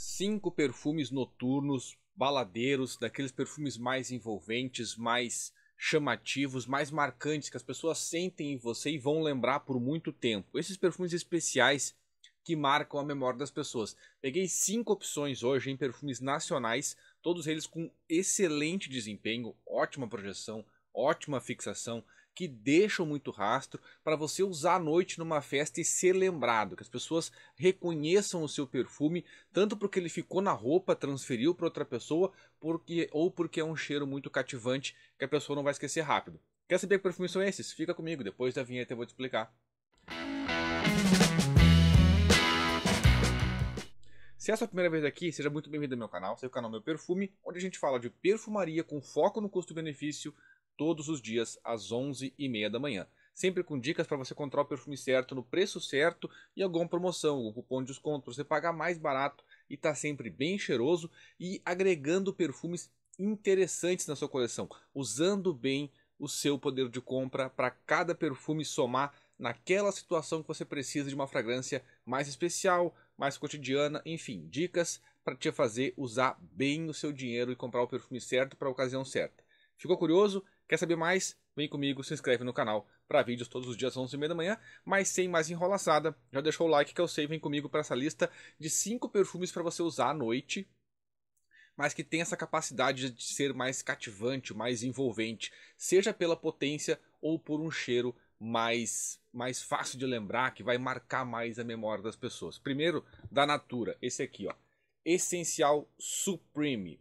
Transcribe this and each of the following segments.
cinco perfumes noturnos, baladeiros, daqueles perfumes mais envolventes, mais chamativos, mais marcantes que as pessoas sentem em você e vão lembrar por muito tempo. Esses perfumes especiais que marcam a memória das pessoas. Peguei cinco opções hoje em perfumes nacionais, todos eles com excelente desempenho, ótima projeção, ótima fixação que deixam muito rastro para você usar à noite numa festa e ser lembrado, que as pessoas reconheçam o seu perfume, tanto porque ele ficou na roupa, transferiu para outra pessoa, porque ou porque é um cheiro muito cativante que a pessoa não vai esquecer rápido. Quer saber que perfumes são esses? Fica comigo, depois da vinheta eu vou te explicar. Se é a sua primeira vez aqui, seja muito bem-vindo ao meu canal, seu canal Meu Perfume, onde a gente fala de perfumaria com foco no custo-benefício, todos os dias às 11h30 da manhã. Sempre com dicas para você encontrar o perfume certo no preço certo e alguma promoção, algum cupom de desconto para você pagar mais barato e tá sempre bem cheiroso e agregando perfumes interessantes na sua coleção, usando bem o seu poder de compra para cada perfume somar naquela situação que você precisa de uma fragrância mais especial, mais cotidiana, enfim, dicas para te fazer usar bem o seu dinheiro e comprar o perfume certo para a ocasião certa. Ficou curioso? Quer saber mais? Vem comigo, se inscreve no canal para vídeos todos os dias às 11h30 da manhã, mas sem mais enrolaçada. Já deixou o like que eu sei, vem comigo para essa lista de 5 perfumes para você usar à noite, mas que tem essa capacidade de ser mais cativante, mais envolvente, seja pela potência ou por um cheiro mais mais fácil de lembrar, que vai marcar mais a memória das pessoas. Primeiro, da Natura, esse aqui, ó. Essencial Supreme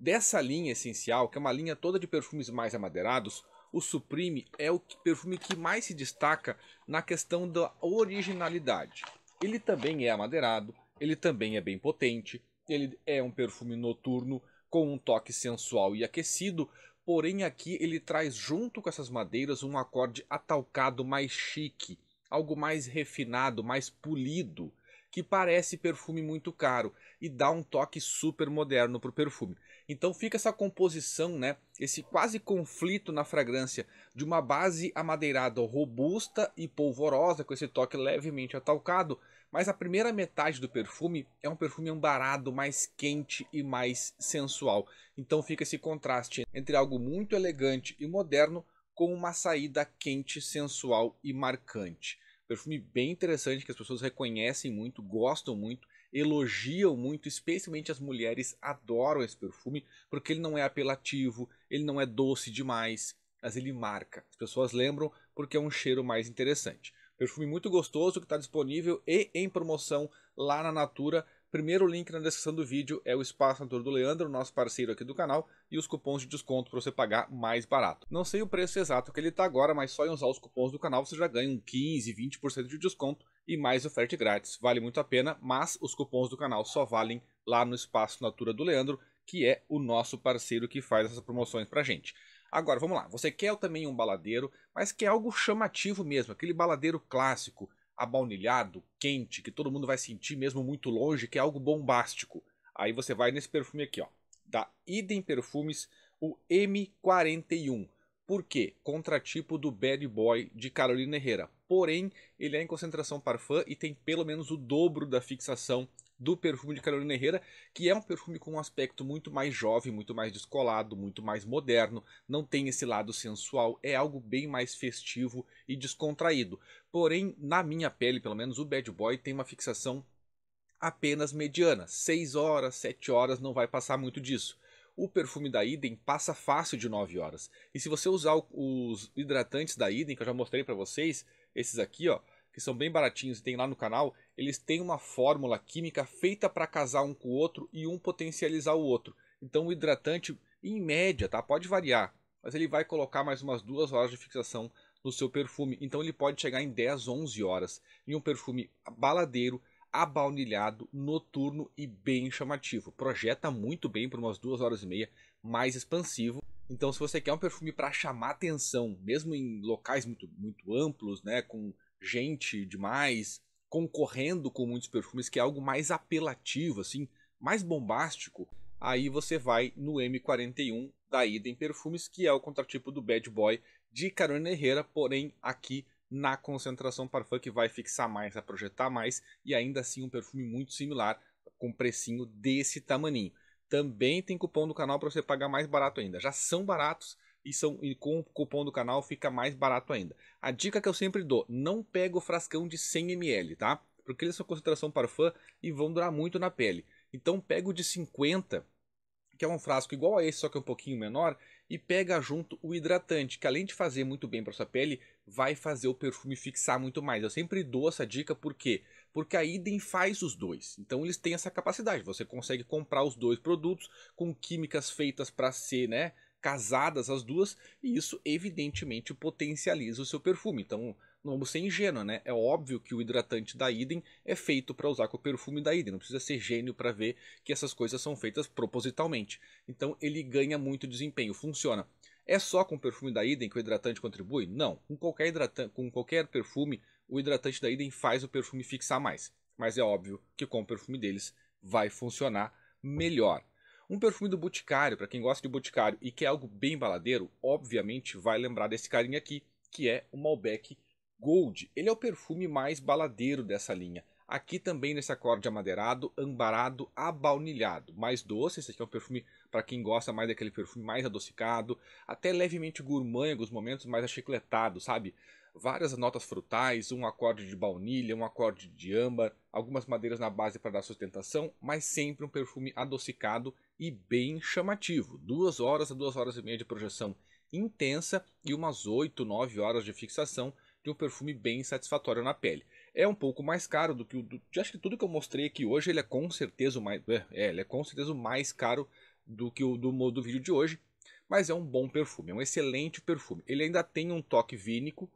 Dessa linha essencial, que é uma linha toda de perfumes mais amadeirados, o Supreme é o perfume que mais se destaca na questão da originalidade. Ele também é amadeirado, ele também é bem potente, ele é um perfume noturno com um toque sensual e aquecido, porém aqui ele traz junto com essas madeiras um acorde atalcado mais chique, algo mais refinado, mais polido que parece perfume muito caro e dá um toque super moderno pro perfume. Então fica essa composição, né, esse quase conflito na fragrância de uma base amadeirada robusta e polvorosa com esse toque levemente atalcado, mas a primeira metade do perfume é um perfume ambarado, mais quente e mais sensual. Então fica esse contraste entre algo muito elegante e moderno com uma saída quente, sensual e marcante. Perfume bem interessante que as pessoas reconhecem muito, gostam muito, elogiam muito, especialmente as mulheres adoram esse perfume porque ele não é apelativo, ele não é doce demais, mas ele marca. As pessoas lembram porque é um cheiro mais interessante. Perfume muito gostoso que está disponível e em promoção lá na Natura Primeiro link na descrição do vídeo é o espaço Natura do Leandro, nosso parceiro aqui do canal, e os cupons de desconto para você pagar mais barato. Não sei o preço exato que ele está agora, mas só em usar os cupons do canal você já ganha um 15, 20% de desconto e mais oferta grátis. Vale muito a pena, mas os cupons do canal só valem lá no espaço Natura do Leandro, que é o nosso parceiro que faz essas promoções a gente. Agora, vamos lá. Você quer também um baladeiro, mas quer algo chamativo mesmo, aquele baladeiro clássico abaunilhado, quente, que todo mundo vai sentir mesmo muito longe, que é algo bombástico. Aí você vai nesse perfume aqui, ó, da Idem Perfumes, o M41. Por quê? Contratipo do Bad Boy de Carolina Herrera. Porém, ele é em concentração parfum e tem pelo menos o dobro da fixação do perfume de Carolina Herrera, que é um perfume com um aspecto muito mais jovem, muito mais descolado, muito mais moderno, não tem esse lado sensual, é algo bem mais festivo e descontraído. Porém, na minha pele, pelo menos, o Bad Boy tem uma fixação apenas mediana, 6 horas, 7 horas, não vai passar muito disso o perfume da Idem passa fácil de 9 horas. E se você usar os hidratantes da Idem, que eu já mostrei para vocês, esses aqui, ó, que são bem baratinhos e tem lá no canal, eles têm uma fórmula química feita para casar um com o outro e um potencializar o outro. Então o hidratante, em média, tá? Pode variar, mas ele vai colocar mais umas duas horas de fixação no seu perfume. Então ele pode chegar em 10, 11 horas em um perfume baladeiro, abaunilhado, noturno e bem chamativo. Projeta muito bem por umas duas horas e meia, mais expansivo. Então se você quer um perfume para chamar atenção, mesmo em locais muito, muito amplos, né, com gente demais, concorrendo com muitos perfumes, que é algo mais apelativo, assim, mais bombástico, aí você vai no M41 da Idem Perfumes, que é o contratipo do Bad Boy de Carolina Herrera, porém aqui na concentração parfum que vai fixar mais, a projetar mais, e ainda assim um perfume muito similar, com precinho desse tamaninho. Também tem cupom do canal para você pagar mais barato ainda. Já são baratos, e, são, e com o cupom do canal fica mais barato ainda. A dica que eu sempre dou, não pega o frascão de 100ml, tá? Porque eles são concentração para fã e vão durar muito na pele. Então pega o de 50, que é um frasco igual a esse, só que um pouquinho menor, e pega junto o hidratante, que além de fazer muito bem para sua pele, vai fazer o perfume fixar muito mais. Eu sempre dou essa dica por quê? Porque a Idem faz os dois. Então eles têm essa capacidade, você consegue comprar os dois produtos com químicas feitas para ser, né, casadas as duas, e isso evidentemente potencializa o seu perfume. Então, não vamos ser ingênuos, né? É óbvio que o hidratante da Idem é feito para usar com o perfume da Idem, não precisa ser gênio para ver que essas coisas são feitas propositalmente. Então, ele ganha muito desempenho, funciona. É só com o perfume da Idem que o hidratante contribui? Não, com qualquer hidratante, com qualquer perfume, o hidratante da Idem faz o perfume fixar mais. Mas é óbvio que com o perfume deles vai funcionar melhor. Um perfume do Boticário, para quem gosta de Boticário e quer algo bem baladeiro, obviamente vai lembrar desse carinha aqui, que é o Malbec Gold. Ele é o perfume mais baladeiro dessa linha. Aqui também nesse acorde amadeirado, ambarado, abaunilhado. Mais doce, esse aqui é um perfume para quem gosta mais daquele perfume mais adocicado, até levemente gourmand em alguns momentos, mais achicletado, sabe? Várias notas frutais, um acorde de baunilha, um acorde de âmbar, algumas madeiras na base para dar sustentação, mas sempre um perfume adocicado e bem chamativo. Duas horas a duas horas e meia de projeção intensa e umas 8, 9 horas de fixação de um perfume bem satisfatório na pele é um pouco mais caro do que o. Do, acho que tudo que eu mostrei aqui hoje ele é com certeza mais. É, é, ele é com certeza mais caro do que o do, do vídeo de hoje. Mas é um bom perfume, é um excelente perfume. Ele ainda tem um toque vínico,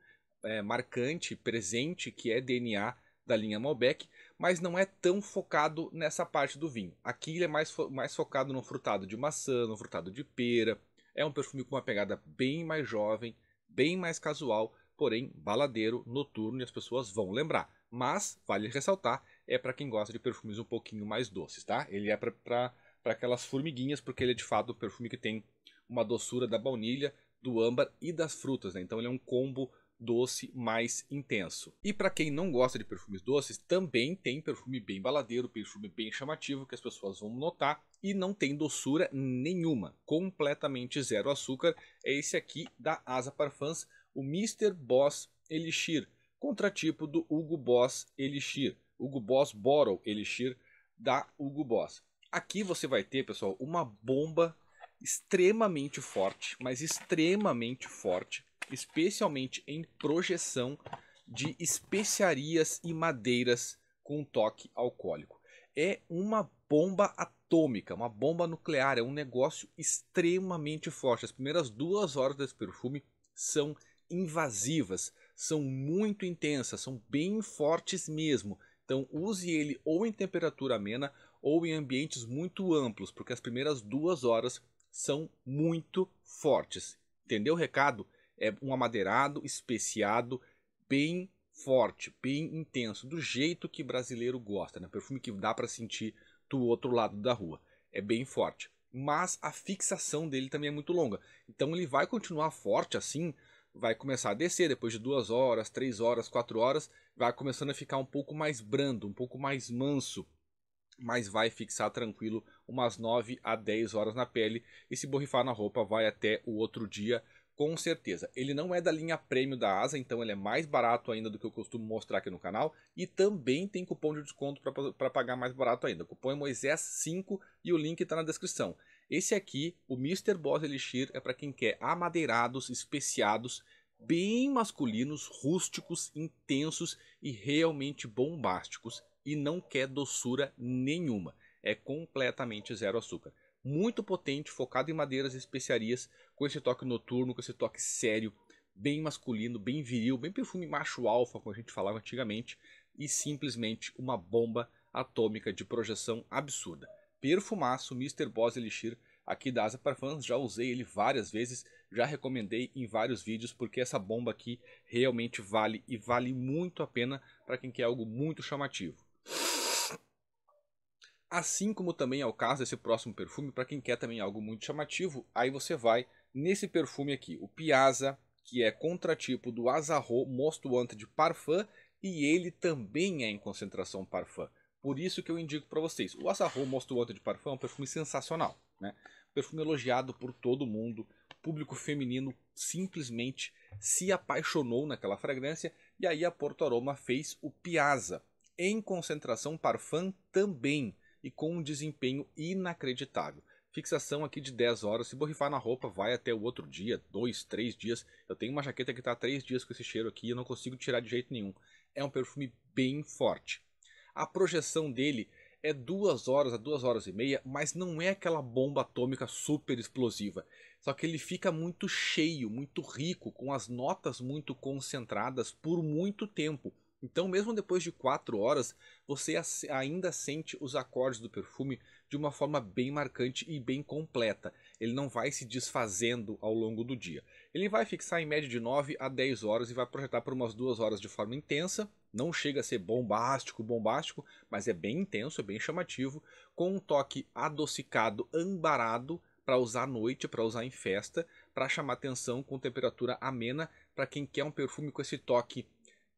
é, marcante, presente, que é DNA da linha Malbec, mas não é tão focado nessa parte do vinho. Aqui ele é mais, fo mais focado no frutado de maçã, no frutado de pera. É um perfume com uma pegada bem mais jovem, bem mais casual, porém baladeiro, noturno e as pessoas vão lembrar. Mas, vale ressaltar, é para quem gosta de perfumes um pouquinho mais doces, tá? Ele é para aquelas formiguinhas, porque ele é de fato um perfume que tem uma doçura da baunilha, do âmbar e das frutas, né? Então ele é um combo doce mais intenso. E para quem não gosta de perfumes doces, também tem perfume bem baladeiro, perfume bem chamativo que as pessoas vão notar e não tem doçura nenhuma, completamente zero açúcar. É esse aqui da Asa Parfums, o Mr. Boss Elixir, contratipo do Hugo Boss Elixir, Hugo Boss Bottle Elixir da Hugo Boss. Aqui você vai ter, pessoal, uma bomba extremamente forte, mas extremamente forte, especialmente em projeção de especiarias e madeiras com toque alcoólico. É uma bomba atômica, uma bomba nuclear, é um negócio extremamente forte. As primeiras duas horas desse perfume são invasivas, são muito intensas, são bem fortes mesmo. Então use ele ou em temperatura amena ou em ambientes muito amplos, porque as primeiras duas horas são muito fortes. Entendeu o recado? É um amadeirado especiado, bem forte, bem intenso, do jeito que brasileiro gosta, né? Perfume que dá para sentir do outro lado da rua. É bem forte, mas a fixação dele também é muito longa. Então ele vai continuar forte assim vai começar a descer depois de duas horas, três horas, quatro horas, vai começando a ficar um pouco mais brando, um pouco mais manso, mas vai fixar tranquilo umas 9 a 10 horas na pele e se borrifar na roupa vai até o outro dia com certeza. Ele não é da linha prêmio da Asa, então ele é mais barato ainda do que eu costumo mostrar aqui no canal e também tem cupom de desconto para pagar mais barato ainda. O cupom é Moisés5 e o link está na descrição. Esse aqui, o Mr. Boss Elixir, é para quem quer amadeirados, especiados, bem masculinos, rústicos, intensos e realmente bombásticos e não quer doçura nenhuma. É completamente zero açúcar. Muito potente, focado em madeiras e especiarias, com esse toque noturno, com esse toque sério, bem masculino, bem viril, bem perfume macho alfa, como a gente falava antigamente, e simplesmente uma bomba atômica de projeção absurda perfumaço Mr. Boss Elixir aqui da Asa para Fãs. Já usei ele várias vezes, já recomendei em vários vídeos, porque essa bomba aqui realmente vale e vale muito a pena para quem quer algo muito chamativo. Assim como também é o caso desse próximo perfume, para quem quer também algo muito chamativo, aí você vai nesse perfume aqui, o Piazza, que é contratipo do Azarro Most Wanted Parfum, e ele também é em concentração Parfum. Por isso que eu indico para vocês. O Assaru Mostre Water de Parfum é um perfume sensacional. Né? Perfume elogiado por todo mundo. público feminino simplesmente se apaixonou naquela fragrância. E aí a Porto Aroma fez o Piazza. Em concentração Parfum também. E com um desempenho inacreditável. Fixação aqui de 10 horas. Se borrifar na roupa, vai até o outro dia, 2, 3 dias. Eu tenho uma jaqueta que está há 3 dias com esse cheiro aqui e eu não consigo tirar de jeito nenhum. É um perfume bem forte. A projeção dele é duas horas a duas horas e meia, mas não é aquela bomba atômica super explosiva. Só que ele fica muito cheio, muito rico, com as notas muito concentradas por muito tempo. Então, mesmo depois de quatro horas, você ainda sente os acordes do perfume de uma forma bem marcante e bem completa. Ele não vai se desfazendo ao longo do dia. Ele vai fixar em média de 9 a 10 horas e vai projetar por umas 2 horas de forma intensa. Não chega a ser bombástico, bombástico, mas é bem intenso, é bem chamativo, com um toque adocicado, ambarado, para usar à noite, para usar em festa, para chamar atenção com temperatura amena, para quem quer um perfume com esse toque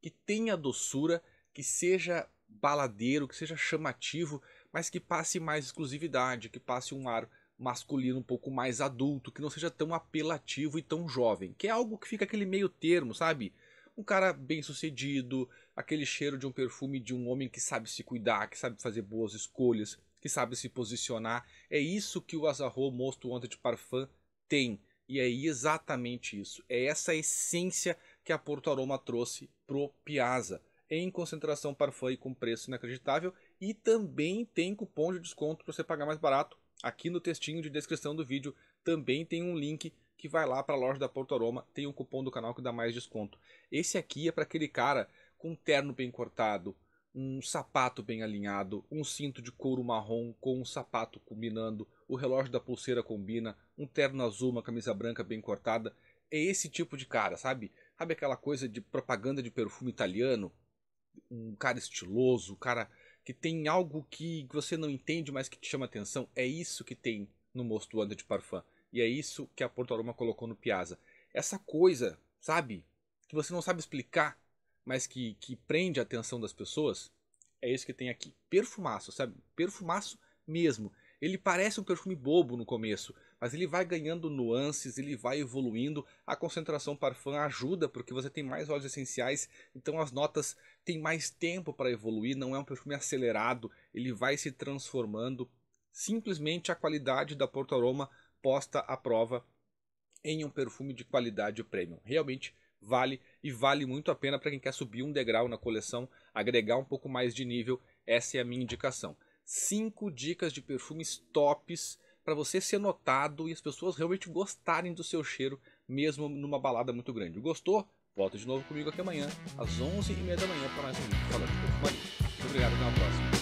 que tenha doçura, que seja baladeiro, que seja chamativo, mas que passe mais exclusividade, que passe um ar masculino um pouco mais adulto, que não seja tão apelativo e tão jovem, que é algo que fica aquele meio termo, sabe? Um cara bem sucedido, aquele cheiro de um perfume de um homem que sabe se cuidar, que sabe fazer boas escolhas, que sabe se posicionar. É isso que o Azarro Mosto Ontem Parfum tem. E é exatamente isso. É essa essência que a Porto Aroma trouxe pro Piazza. Em concentração Parfum e com preço inacreditável e também tem cupom de desconto para você pagar mais barato. Aqui no textinho de descrição do vídeo também tem um link que vai lá para a loja da Porto Aroma, tem um cupom do canal que dá mais desconto. Esse aqui é para aquele cara com um terno bem cortado, um sapato bem alinhado, um cinto de couro marrom com um sapato combinando, o relógio da pulseira combina, um terno azul, uma camisa branca bem cortada. É esse tipo de cara, sabe? Sabe aquela coisa de propaganda de perfume italiano? Um cara estiloso, um cara que tem algo que você não entende, mas que te chama atenção. É isso que tem no Mosto Under de Parfum. E é isso que a Porto Aroma colocou no Piazza. Essa coisa, sabe? Que você não sabe explicar, mas que, que prende a atenção das pessoas. É isso que tem aqui. Perfumaço, sabe? Perfumaço mesmo. Ele parece um perfume bobo no começo, mas ele vai ganhando nuances, ele vai evoluindo. A concentração Parfum ajuda porque você tem mais óleos essenciais, então as notas têm mais tempo para evoluir, não é um perfume acelerado, ele vai se transformando. Simplesmente a qualidade da Porto Aroma posta à prova em um perfume de qualidade premium. Realmente vale e vale muito a pena para quem quer subir um degrau na coleção, agregar um pouco mais de nível. Essa é a minha indicação. Cinco dicas de perfumes tops para você ser notado e as pessoas realmente gostarem do seu cheiro, mesmo numa balada muito grande. Gostou? Volta de novo comigo aqui amanhã, às 11h30 da manhã, para mais um vídeo falando de perfumaria. Muito obrigado, até a próxima.